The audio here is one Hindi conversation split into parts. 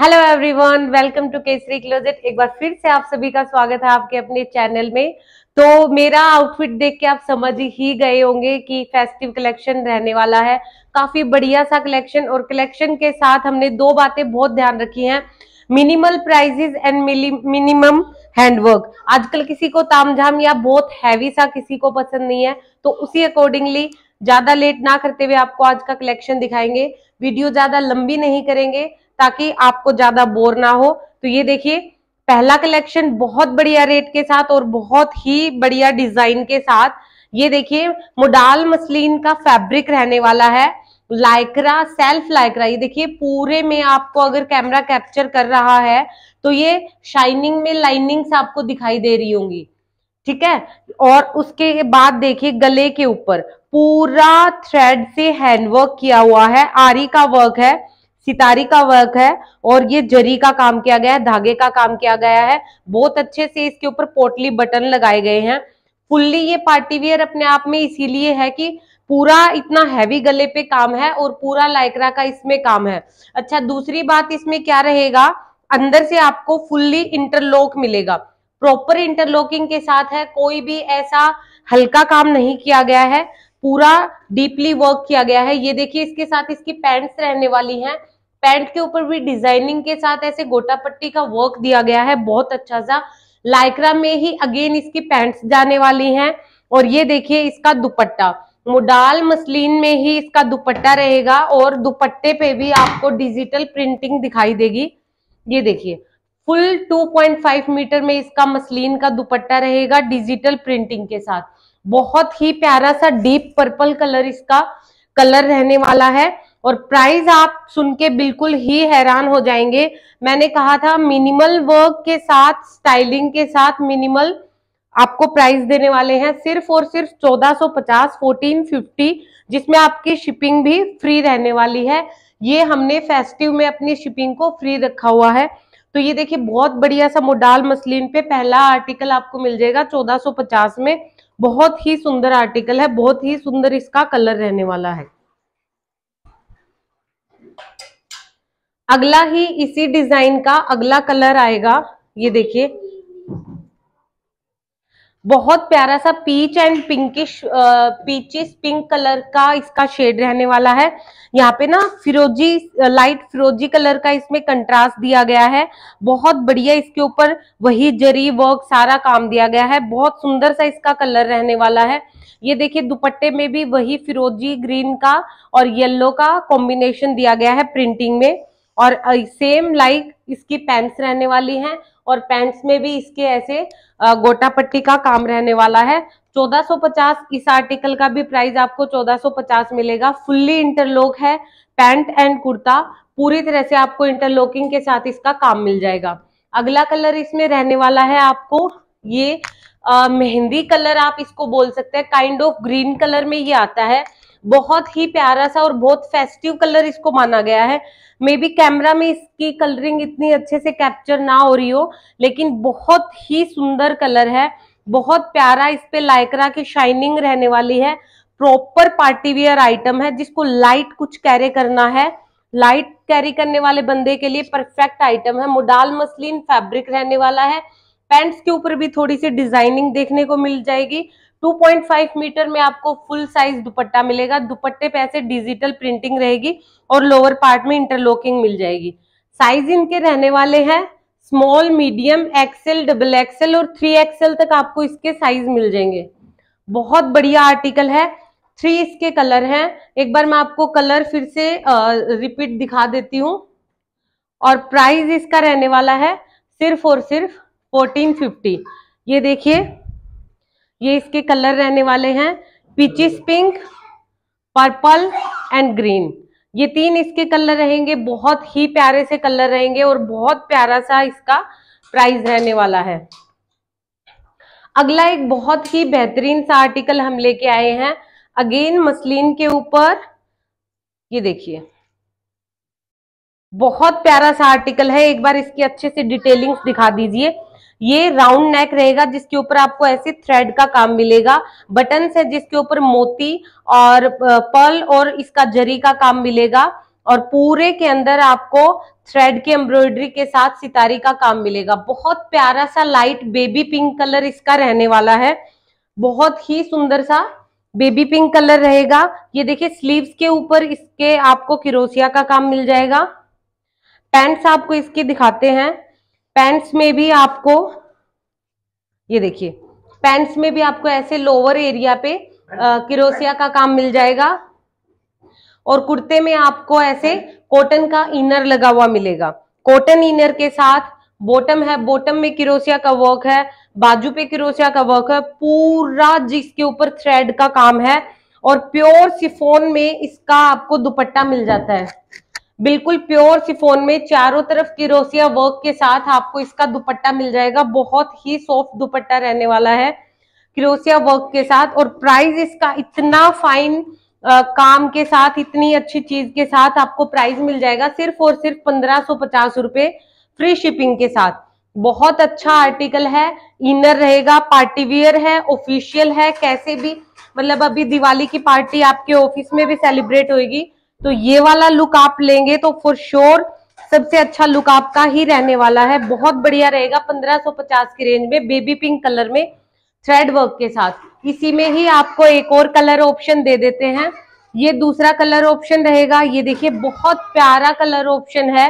hello everyone welcome to Kesari closet एक बार फिर से आप सभी का स्वागत है आपके अपने चैनल में तो मेरा आउटफिट देख के आप समझ ही गए होंगे कि फेस्टिव कलेक्शन रहने वाला है काफी बढ़िया सा कलेक्शन और कलेक्शन के साथ हमने दो बातें बहुत ध्यान रखी हैं minimal prices and minimum handwork आजकल किसी को तामझाम या बहुत हैवी सा किसी को पसंद नहीं है तो उसी अकॉर्डिंगली ज्यादा लेट ना करते हुए आपको आज का कलेक्शन दिखाएंगे वीडियो ज्यादा लंबी नहीं करेंगे ताकि आपको ज्यादा बोर ना हो तो ये देखिए पहला कलेक्शन बहुत बढ़िया रेट के साथ और बहुत ही बढ़िया डिजाइन के साथ ये देखिए मुडाल मसलिन का फैब्रिक रहने वाला है लाइक्रा सेल्फ लाइक्रा ये देखिए पूरे में आपको अगर कैमरा कैप्चर कर रहा है तो ये शाइनिंग में लाइनिंग्स आपको दिखाई दे रही होंगी ठीक है और उसके बाद देखिए गले के ऊपर पूरा थ्रेड से हैंडवर्क किया हुआ है आरी का वर्क है सितारी का वर्क है और ये जरी का काम किया गया है धागे का काम किया गया है बहुत अच्छे से इसके ऊपर पोटली बटन लगाए गए हैं फुल्ली ये पार्टी वियर अपने आप में इसीलिए है कि पूरा इतना हैवी गले पे काम है और पूरा लाइकरा का इसमें काम है अच्छा दूसरी बात इसमें क्या रहेगा अंदर से आपको फुल्ली इंटरलॉक मिलेगा प्रॉपर इंटरलॉकिंग के साथ है कोई भी ऐसा हल्का काम नहीं किया गया है पूरा डीपली वर्क किया गया है ये देखिए इसके साथ इसकी पैंट्स रहने वाली हैं पैंट के ऊपर भी डिजाइनिंग के साथ ऐसे गोटा पट्टी का वर्क दिया गया है बहुत अच्छा सा लाइक्रा में ही अगेन इसकी पैंट्स जाने वाली हैं और ये देखिए इसका दुपट्टा मुडाल मसलिन में ही इसका दुपट्टा रहेगा और दुपट्टे पे भी आपको डिजिटल प्रिंटिंग दिखाई देगी ये देखिए फुल 2.5 मीटर में इसका मसलिन का दुपट्टा रहेगा डिजिटल प्रिंटिंग के साथ बहुत ही प्यारा सा डीप पर्पल कलर इसका कलर रहने वाला है और प्राइस आप सुन के बिल्कुल ही हैरान हो जाएंगे मैंने कहा था मिनिमल वर्क के साथ स्टाइलिंग के साथ मिनिमल आपको प्राइस देने वाले हैं सिर्फ और सिर्फ 1450 1450 जिसमें आपकी शिपिंग भी फ्री रहने वाली है ये हमने फेस्टिव में अपनी शिपिंग को फ्री रखा हुआ है तो ये देखिए बहुत बढ़िया सा मोडाल मसलिन पे पहला आर्टिकल आपको मिल जाएगा 1450 में बहुत ही सुंदर आर्टिकल है बहुत ही सुंदर इसका कलर रहने वाला है अगला ही इसी डिजाइन का अगला कलर आएगा ये देखिए बहुत प्यारा सा peach and pinkish peaches pink colour का इसका शेड रहने वाला है यहाँ पे ना फिरोजी लाइट फिरोजी कलर का इसमें कंट्रास्ट दिया गया है बहुत बढ़िया इसके ऊपर वही जरी वर्क सारा काम दिया गया है बहुत सुंदर सा इसका कलर रहने वाला है ये देखिए दुपट्टे में भी वही फिरोजी ग्रीन का और येल्लो का कॉम्बिनेशन दिया गया है प्रिंटिंग में और सेम लाइक इसकी पैंट्स रहने वाली हैं और पैंट्स में भी इसके ऐसे गोटा पट्टी का काम रहने वाला है 1450 इस आर्टिकल का भी प्राइस आपको 1450 मिलेगा फुल्ली इंटरलॉक है पैंट एंड कुर्ता पूरी तरह से आपको इंटरलॉकिंग के साथ इसका काम मिल जाएगा अगला कलर इसमें रहने वाला है आपको ये मेहंदी कलर आप इसको बोल सकते हैं काइंड ऑफ ग्रीन कलर में ये आता है बहुत ही प्यारा सा और बहुत फेस्टिव कलर इसको माना गया है मे बी कैमरा में इसकी कलरिंग इतनी अच्छे से कैप्चर ना हो रही हो लेकिन बहुत ही सुंदर कलर है बहुत प्यारा इस पे लाइकरा की शाइनिंग रहने वाली है प्रॉपर पार्टीवियर आइटम है जिसको लाइट कुछ कैरी करना है लाइट कैरी करने वाले बंदे के लिए परफेक्ट आइटम है मुडाल मसलिन फैब्रिक रहने वाला है पैंट्स के ऊपर भी थोड़ी सी डिजाइनिंग देखने को मिल जाएगी 2.5 मीटर में आपको फुल साइज दुपट्टा मिलेगा दुपट्टे पे ऐसे डिजिटल प्रिंटिंग रहेगी और लोअर पार्ट में इंटरलॉकिंग मिल जाएगी साइज इनके रहने वाले हैं small medium XL double XL और थ्री एक्सेल तक आपको इसके साइज मिल जाएंगे बहुत बढ़िया आर्टिकल है थ्री इसके कलर हैं एक बार मैं आपको कलर फिर से रिपीट दिखा देती हूँ और प्राइस इसका रहने वाला है सिर्फ और सिर्फ फोर्टीन फिफ्टी ये देखिए ये इसके कलर रहने वाले हैं peaches pink purple and green ये तीन इसके कलर रहेंगे बहुत ही प्यारे से कलर रहेंगे और बहुत प्यारा सा इसका प्राइस रहने वाला है अगला एक बहुत ही बेहतरीन सा आर्टिकल हम लेके आए हैं अगेन मसलिन के ऊपर ये देखिए बहुत प्यारा सा आर्टिकल है एक बार इसकी अच्छे से डिटेलिंग्स दिखा दीजिए ये राउंड नेक रहेगा जिसके ऊपर आपको ऐसे थ्रेड का काम मिलेगा बटन है जिसके ऊपर मोती और पल और इसका जरी का काम मिलेगा और पूरे के अंदर आपको थ्रेड की एम्ब्रॉयडरी के साथ सितारी का काम मिलेगा बहुत प्यारा सा लाइट बेबी पिंक कलर इसका रहने वाला है बहुत ही सुंदर सा बेबी पिंक कलर रहेगा ये देखिए स्लीव्स के ऊपर इसके आपको किरोसिया का काम मिल जाएगा पैंट्स आपको इसके दिखाते हैं पैंट्स में भी आपको ये देखिए पैंट्स में भी आपको ऐसे लोअर एरिया पे किरोसिया का काम मिल जाएगा और कुर्ते में आपको ऐसे कॉटन का इनर लगा हुआ मिलेगा कॉटन इनर के साथ बॉटम है बॉटम में किरोसिया का वर्क है बाजू पे किरोसिया का वर्क है पूरा जिसके ऊपर थ्रेड का काम है और प्योर सिफोन में इसका आपको दुपट्टा मिल जाता है बिल्कुल प्योर सिफोन में चारों तरफ किरोसिया वर्क के साथ आपको इसका दुपट्टा मिल जाएगा बहुत ही सॉफ्ट दुपट्टा रहने वाला है किरोसिया वर्क के साथ और प्राइस इसका इतना फाइन आ, काम के साथ इतनी अच्छी चीज के साथ आपको प्राइस मिल जाएगा सिर्फ और सिर्फ पंद्रह सौ पचास रुपए फ्री शिपिंग के साथ बहुत अच्छा आर्टिकल है इनर रहेगा पार्टी वियर है ऑफिशियल है कैसे भी मतलब अभी दिवाली की पार्टी आपके ऑफिस में भी सेलिब्रेट होगी तो ये वाला लुक आप लेंगे तो फॉर श्योर सबसे अच्छा लुक आपका ही रहने वाला है बहुत बढ़िया रहेगा 1550 की रेंज में बेबी पिंक कलर में थ्रेड वर्क के साथ इसी में ही आपको एक और कलर ऑप्शन दे देते हैं ये दूसरा कलर ऑप्शन रहेगा ये देखिए बहुत प्यारा कलर ऑप्शन है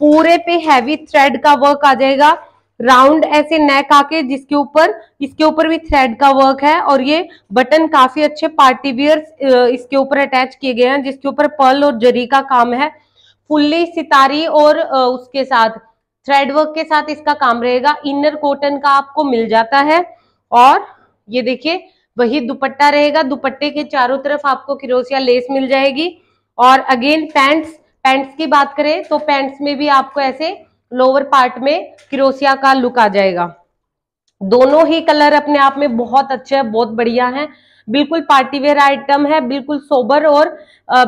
पूरे पे हैवी थ्रेड का वर्क आ जाएगा राउंड ऐसे नेक आके जिसके ऊपर इसके ऊपर भी थ्रेड का वर्क है और ये बटन काफी अच्छे पार्टी वियर इसके ऊपर अटैच किए गए हैं जिसके ऊपर पर्ल और जरी का काम है फुल्ली सितारी और उसके साथ थ्रेड वर्क के साथ इसका काम रहेगा इनर कॉटन का आपको मिल जाता है और ये देखिए वही दुपट्टा रहेगा दुपट्टे के चारों तरफ आपको किरोसिया लेस मिल जाएगी और अगेन पैंट्स पैंट्स की बात करें तो पैंट्स में भी आपको ऐसे लोअर पार्ट में क्रोसिया का लुक आ जाएगा दोनों ही कलर अपने आप में बहुत अच्छे हैं बहुत बढ़िया हैं बिल्कुल पार्टी वेयर आइटम है बिल्कुल सोबर और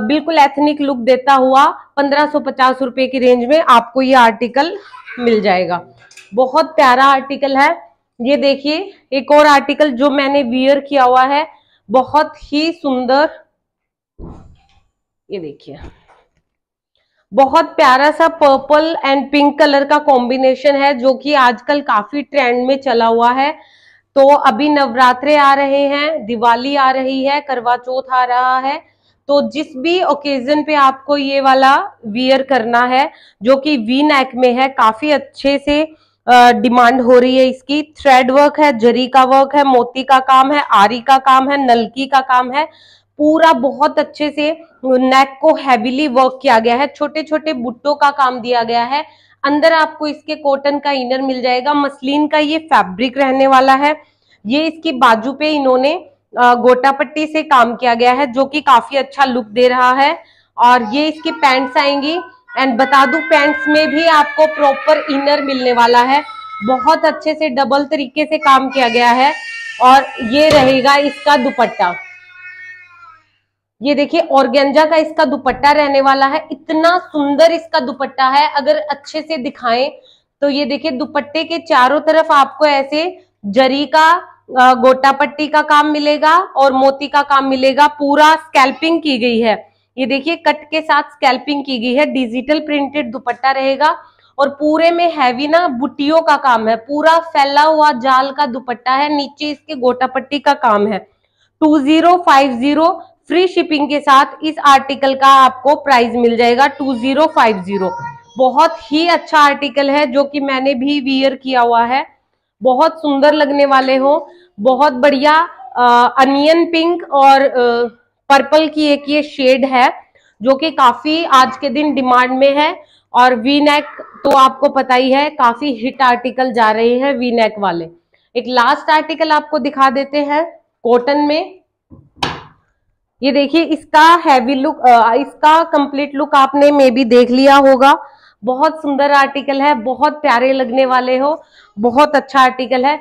बिल्कुल एथनिक लुक देता हुआ पंद्रह सो पचास रुपए की रेंज में आपको ये आर्टिकल मिल जाएगा बहुत प्यारा आर्टिकल है ये देखिए एक और आर्टिकल जो मैंने वियर किया हुआ है बहुत ही सुंदर ये देखिए बहुत प्यारा सा पर्पल एंड पिंक कलर का कॉम्बिनेशन है जो कि आजकल काफी ट्रेंड में चला हुआ है तो अभी नवरात्रे आ रहे हैं दिवाली आ रही है करवा चौथ आ रहा है तो जिस भी ओकेजन पे आपको ये वाला वियर करना है जो कि वी नेक में है काफी अच्छे से डिमांड हो रही है इसकी थ्रेड वर्क है जरी का वर्क है मोती का काम है आरी का काम है नलकी का काम है पूरा बहुत अच्छे से नेक को हैवीली वर्क किया गया है छोटे छोटे बुट्टों का काम दिया गया है अंदर आपको इसके कॉटन का इनर मिल जाएगा मसलिन का ये फैब्रिक रहने वाला है ये इसकी बाजू पे इन्होंने गोटा पट्टी से काम किया गया है जो कि काफी अच्छा लुक दे रहा है और ये इसकी पैंट्स आएंगी एंड बता दू पैंट्स में भी आपको प्रॉपर इनर मिलने वाला है बहुत अच्छे से डबल तरीके से काम किया गया है और ये रहेगा इसका दुपट्टा ये देखिए ऑर्गेंजा का इसका दुपट्टा रहने वाला है इतना सुंदर इसका दुपट्टा है अगर अच्छे से दिखाएं तो ये देखिए दुपट्टे के चारों तरफ आपको ऐसे जरी का गोटा पट्टी का काम मिलेगा और मोती का काम मिलेगा पूरा स्कैल्पिंग की गई है ये देखिए कट के साथ स्कैल्पिंग की गई है डिजिटल प्रिंटेड दुपट्टा रहेगा और पूरे में हैवी ना बुटियों का काम है पूरा फैला हुआ जाल का दुपट्टा है नीचे इसके गोटा पट्टी का काम है two zero five zero free shipping के साथ इस आर्टिकल का आपको प्राइस मिल जाएगा टू जीरो फाइव जीरो बहुत ही अच्छा आर्टिकल है जो कि मैंने भी वियर किया हुआ है बहुत सुंदर लगने वाले हो बहुत बढ़िया अनियन पिंक और आ, पर्पल की एक ये शेड है जो कि काफी आज के दिन डिमांड में है और वी नेक तो आपको पता ही है काफी हिट आर्टिकल जा रहे हैं वी नेक वाले एक लास्ट आर्टिकल आपको दिखा देते हैं कॉटन में ये देखिए इसका हैवी लुक इसका कंप्लीट लुक आपने मे भी देख लिया होगा बहुत सुंदर आर्टिकल है बहुत प्यारे लगने वाले हो बहुत अच्छा आर्टिकल है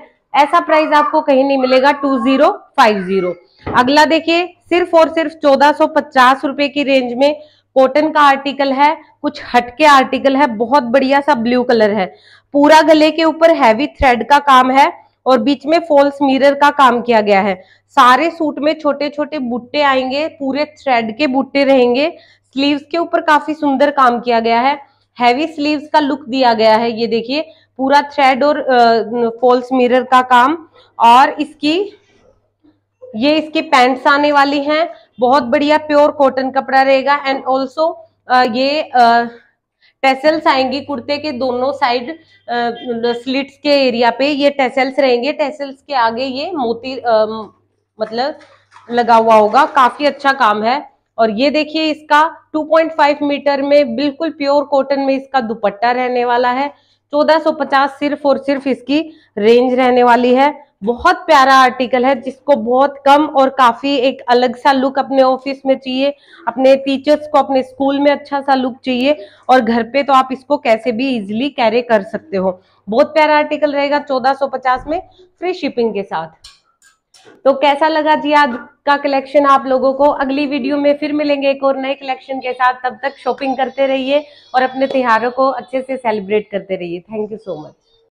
ऐसा प्राइस आपको कहीं नहीं मिलेगा टू जीरो फाइव जीरो अगला देखिए सिर्फ और सिर्फ चौदह सौ पचास रुपए की रेंज में कॉटन का आर्टिकल है कुछ हटके आर्टिकल है बहुत बढ़िया सा ब्लू कलर है पूरा गले के ऊपर हैवी थ्रेड का काम है और बीच में फॉल्स मिरर का काम किया गया है सारे सूट में छोटे छोटे बुट्टे आएंगे पूरे थ्रेड के बुट्टे रहेंगे स्लीव्स के ऊपर काफी सुंदर काम किया गया है हैवी स्लीव्स का लुक दिया गया है ये देखिए पूरा थ्रेड और फॉल्स मिरर का काम और इसकी ये इसके पैंट्स आने वाली हैं बहुत बढ़िया प्योर कॉटन कपड़ा रहेगा एंड ऑल्सो ये आ, टेसल्स आएंगी कुर्ते के दोनों साइड स्लिट्स मतलब के एरिया पे ये टेसल्स रहेंगे टेसल्स के आगे ये मोती आ, मतलब लगा हुआ होगा काफी अच्छा काम है और ये देखिए इसका 2.5 मीटर में बिल्कुल प्योर कॉटन में इसका दुपट्टा रहने वाला है 1450 सिर्फ और सिर्फ इसकी रेंज रहने वाली है बहुत प्यारा आर्टिकल है जिसको बहुत कम और काफी एक अलग सा लुक अपने ऑफिस में चाहिए अपने टीचर्स को अपने स्कूल में अच्छा सा लुक चाहिए और घर पे तो आप इसको कैसे भी इजिली कैरी कर सकते हो बहुत प्यारा आर्टिकल रहेगा 1450 में फ्री शिपिंग के साथ तो कैसा लगा जी आज का कलेक्शन आप लोगों को अगली वीडियो में फिर मिलेंगे एक और नए कलेक्शन के साथ तब तक शॉपिंग करते रहिए और अपने त्योहारों को अच्छे से सेलिब्रेट करते रहिए थैंक यू सो मच